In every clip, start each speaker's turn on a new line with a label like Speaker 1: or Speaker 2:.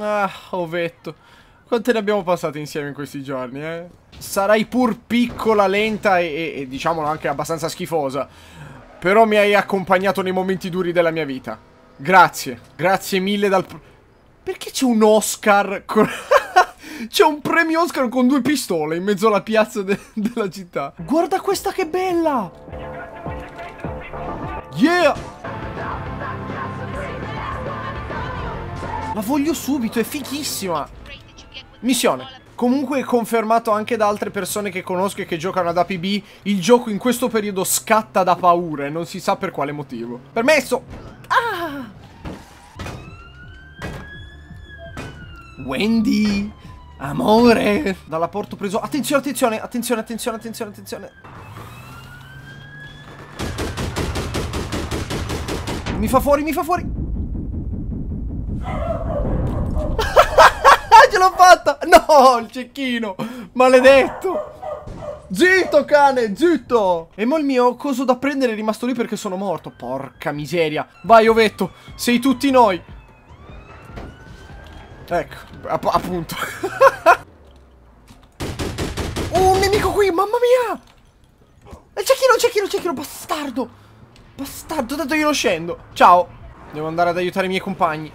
Speaker 1: Ah, ovetto. Quante ne abbiamo passate insieme in questi giorni, eh? Sarai pur piccola, lenta e, e, e diciamolo anche abbastanza schifosa. Però mi hai accompagnato nei momenti duri della mia vita. Grazie. Grazie mille dal... Perché c'è un Oscar con... C'è un premio Oscar con due pistole in mezzo alla piazza de della città. Guarda questa che bella! Yeah! La voglio subito, è fichissima. Missione. Comunque è confermato anche da altre persone che conosco e che giocano ad APB, il gioco in questo periodo scatta da paura e non si sa per quale motivo. Permesso! Ah! Wendy! Amore! Dalla porta ho preso... Attenzione, attenzione, attenzione, attenzione, attenzione, attenzione! Mi fa fuori, mi fa fuori! l'ho fatta! No, il cecchino! Maledetto! Zitto cane, zitto E mo il mio coso da prendere è rimasto lì perché sono morto Porca miseria Vai ovetto, sei tutti noi Ecco, app appunto Un nemico qui, mamma mia E cecchino, cecchino, cecchino, bastardo Bastardo, tanto io lo scendo Ciao Devo andare ad aiutare i miei compagni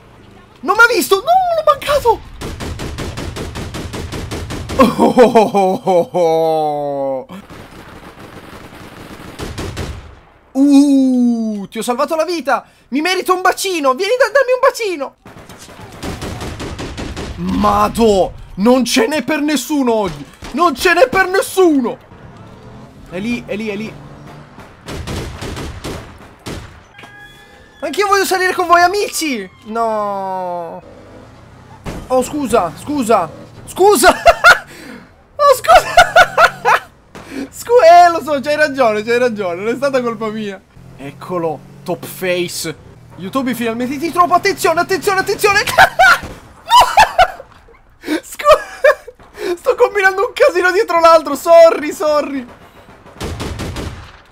Speaker 1: Non mi ha visto, no, l'ho mancato Oh, oh, oh, oh! Uh, ti ho salvato la vita! Mi merito un bacino! Vieni a darmi un bacino! Mado! Non ce n'è per nessuno oggi! Non ce n'è per nessuno! È lì, è lì, è lì. Anch'io voglio salire con voi, amici! No! Oh, scusa, scusa! Scusa! so, c'hai ragione, c'hai ragione, non è stata colpa mia. Eccolo, top face. YouTube finalmente ti trovo, attenzione, attenzione, attenzione. Scusa, sto combinando un casino dietro l'altro, sorry, sorry.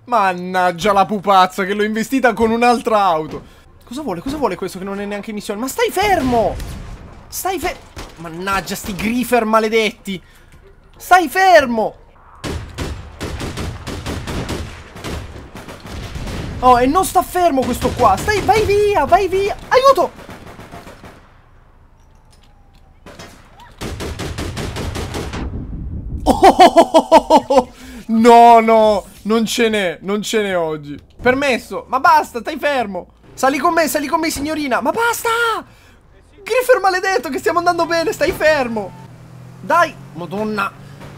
Speaker 1: Mannaggia la pupazza che l'ho investita con un'altra auto. Cosa vuole? Cosa vuole questo che non è neanche in missione? Ma stai fermo! Stai fermo! Mannaggia, sti grifer maledetti! Stai fermo! Oh, e non sta fermo questo qua. Stai, vai via, vai via. Aiuto! Oh, no, no, non ce n'è, non ce n'è oggi. Permesso, ma basta, stai fermo. Sali con me, sali con me, signorina. Ma basta! Griffer maledetto, che stiamo andando bene, stai fermo. Dai, madonna.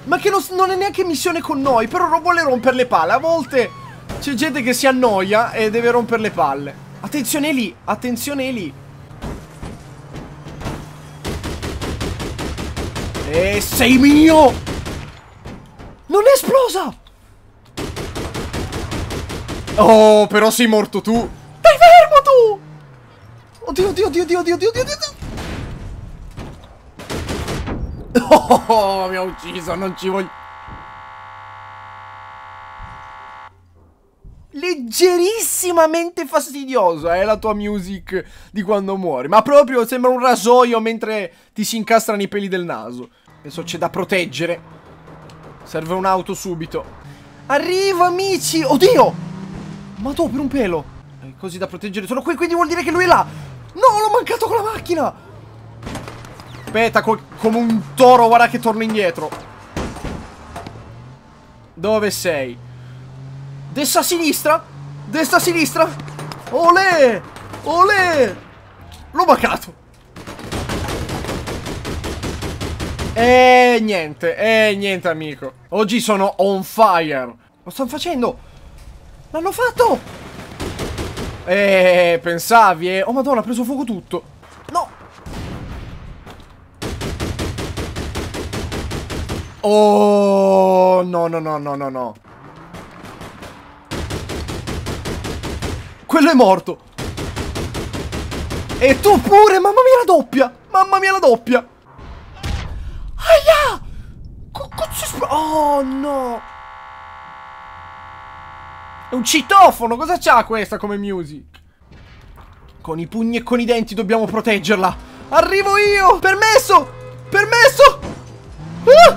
Speaker 1: Ma che non, non è neanche missione con noi, però non vuole rompere le palle. A volte c'è gente che si annoia e deve rompere le palle. Attenzione lì, attenzione lì. E sei mio! Non è esplosa! Oh, però sei morto tu. Dai, fermo tu! Oddio, oddio, oddio, oddio, oddio, oddio, oddio. Oh, mi ha ucciso, non ci voglio... leggerissimamente fastidiosa è eh, la tua music di quando muori. Ma proprio sembra un rasoio mentre ti si incastrano i peli del naso. Adesso c'è da proteggere. Serve un'auto subito. Arrivo amici! Oddio! Ma tu per un pelo! È così da proteggere. Sono qui, quindi vuol dire che lui è là! No, l'ho mancato con la macchina! Aspetta, co come un toro, guarda che torno indietro. Dove sei? Dessa a sinistra? Destra, sinistra. Olè! Olè! L'ho bacato. E niente, e niente amico. Oggi sono on fire. Lo stanno facendo. L'hanno fatto. Eeeh, pensavi, eh. Oh madonna, ha preso fuoco tutto. No. Oh, no, no, no, no, no, no. Quello è morto. E tu pure, mamma mia la doppia. Mamma mia la doppia. Aia! Co cazzo Oh no! È un citofono, cosa c'ha questa come music? Con i pugni e con i denti dobbiamo proteggerla. Arrivo io! Permesso! Permesso! Ah!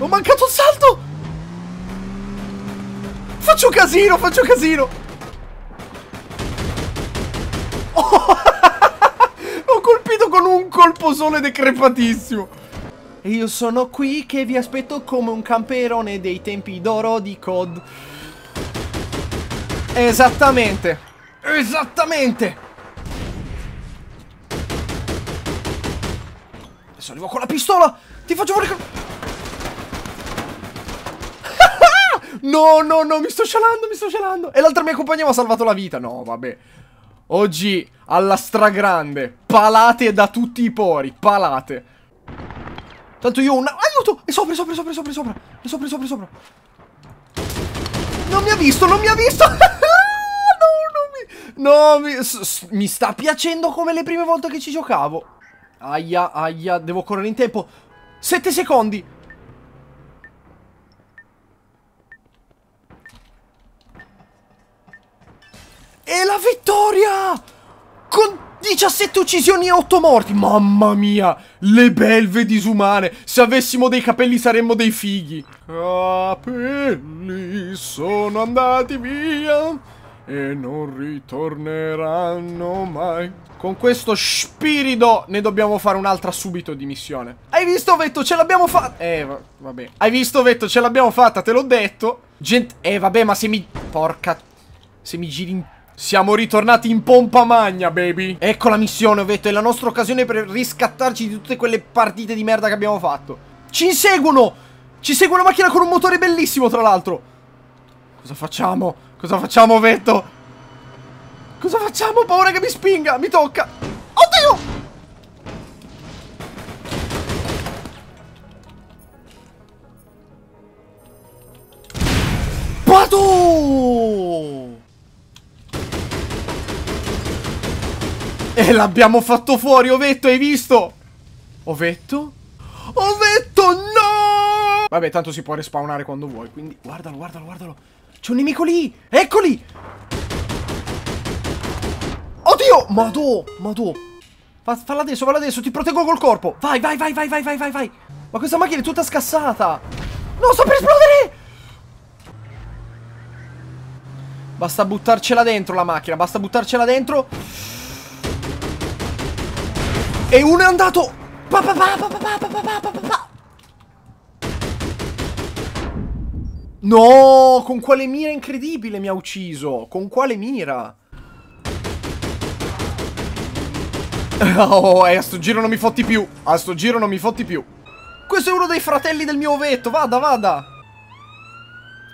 Speaker 1: Ho mancato il salto! Faccio casino, faccio casino! Oh, L'ho colpito con un colpo solo ed E io sono qui che vi aspetto come un camperone dei tempi d'oro di COD. Esattamente. Esattamente. Adesso arrivo con la pistola. Ti faccio fuori no, no, no, mi sto scialando, mi sto scialando. E l'altra mia compagna mi ha salvato la vita. No, vabbè. Oggi alla stragrande. Palate da tutti i pori. Palate. Tanto io ho un... Aiuto! È sopra, è sopra, è sopra, è sopra, è sopra. È sopra, sopra, sopra. Non mi ha visto, non mi ha visto. Ah, no, non mi... No, mi... mi sta piacendo come le prime volte che ci giocavo. Aia, aia. Devo correre in tempo. 7 secondi. E la vittoria! Con 17 uccisioni e 8 morti. Mamma mia, le belve disumane. Se avessimo dei capelli saremmo dei fighi. Capelli sono andati via e non ritorneranno mai. Con questo spirito ne dobbiamo fare un'altra subito di missione. Hai visto Vetto, ce l'abbiamo fatta. Eh, va vabbè. Hai visto Vetto, ce l'abbiamo fatta, te l'ho detto. Gente, eh vabbè, ma se mi... Porca... Se mi giri in siamo ritornati in pompa magna, baby. Ecco la missione, Ovetto. È la nostra occasione per riscattarci di tutte quelle partite di merda che abbiamo fatto. Ci inseguono! Ci segue una macchina con un motore bellissimo, tra l'altro. Cosa facciamo? Cosa facciamo, Veto? Cosa facciamo? Ho paura che mi spinga. Mi tocca. Oddio! Padu! E l'abbiamo fatto fuori, Ovetto, hai visto? Ovetto? Ovetto, no! Vabbè, tanto si può respawnare quando vuoi, quindi... Guardalo, guardalo, guardalo. C'è un nemico lì! Eccoli! Oddio! Madò, madò. Fa, falla adesso, falla adesso, ti proteggo col corpo. Vai, vai, vai, vai, vai, vai, vai, vai. Ma questa macchina è tutta scassata. No, sta per esplodere! Basta buttarcela dentro la macchina, basta buttarcela dentro. E uno è andato pa pa pa pa pa pa pa pa pa No, con quale mira incredibile mi ha ucciso Con quale mira Oh, e eh, a sto giro non mi fotti più A sto giro non mi fotti più Questo è uno dei fratelli del mio ovetto Vada, vada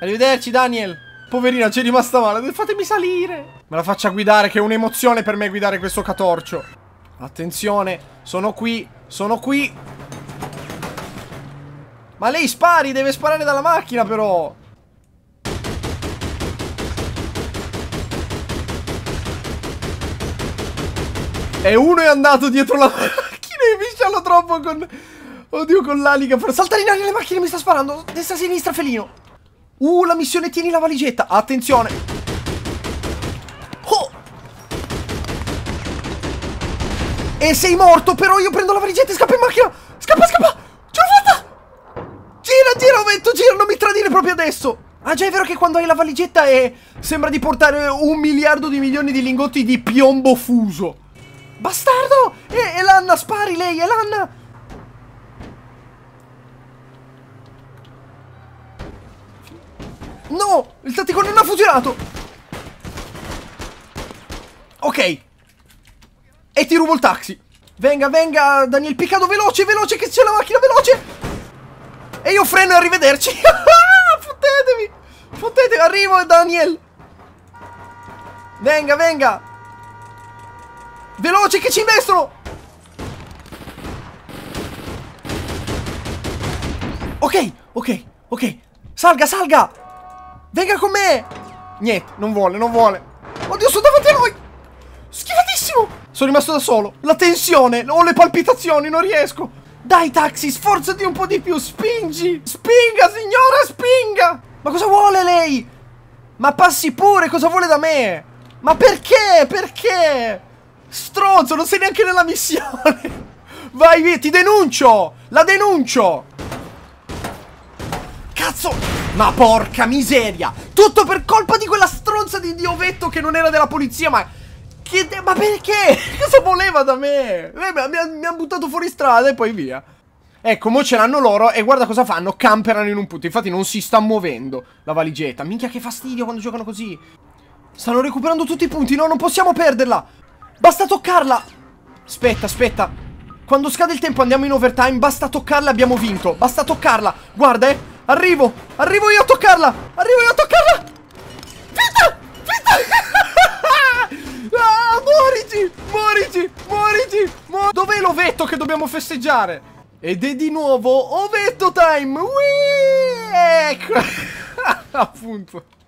Speaker 1: Arrivederci, Daniel Poverina, c'è rimasta male Fatemi salire Me la faccia guidare, che è un'emozione per me guidare questo catorcio Attenzione, sono qui, sono qui. Ma lei spari, deve sparare dalla macchina però. E uno è andato dietro la macchina e mi sciallo troppo con... Oddio, con l'alica. Per saltare in aria le macchine mi sta sparando. Destra, sinistra, felino. Uh, la missione tieni la valigetta. Attenzione. E sei morto, però io prendo la valigetta e scappo in macchina. Scappa, scappa. Ce l'ho fatta. Gira, gira, Ometto, gira, non mi tradire proprio adesso. Ah già, è vero che quando hai la valigetta è... sembra di portare un miliardo di milioni di lingotti di piombo fuso. Bastardo! E, e spari lei, è l'Anna! No! Il tattico non ha fucilato! Ok, e ti rubo il taxi. Venga, venga, Daniel Piccato, veloce, veloce, che c'è la macchina, veloce. E io freno e arrivederci. Fottetevi. Fottetevi, arrivo, Daniel. Venga, venga. Veloce, che ci investono. Ok, ok, ok. Salga, salga. Venga con me. Niente, non vuole, non vuole. Oddio, sono davanti a noi. Sono rimasto da solo. La tensione, ho le palpitazioni, non riesco. Dai taxi, sforzati un po' di più, spingi. Spinga, signora, spinga. Ma cosa vuole lei? Ma passi pure, cosa vuole da me? Ma perché? Perché? Stronzo, non sei neanche nella missione. Vai via, ti denuncio. La denuncio. Cazzo. Ma porca miseria! Tutto per colpa di quella stronza di diovetto che non era della polizia, ma che ma perché? Cosa voleva da me? Mi, ha, mi hanno buttato fuori strada e poi via. Ecco, mo ce l'hanno loro e guarda cosa fanno, camperano in un punto. Infatti non si sta muovendo la valigetta. Minchia che fastidio quando giocano così. Stanno recuperando tutti i punti, no, non possiamo perderla. Basta toccarla. Aspetta, aspetta. Quando scade il tempo andiamo in overtime, basta toccarla, abbiamo vinto. Basta toccarla. Guarda, eh. Arrivo, arrivo io a toccarla. Arrivo io a toccarla. Morici! Morici! Morici! Mor Dov'è l'ovetto che dobbiamo festeggiare? Ed è di nuovo ovetto time! Ecco! Appunto.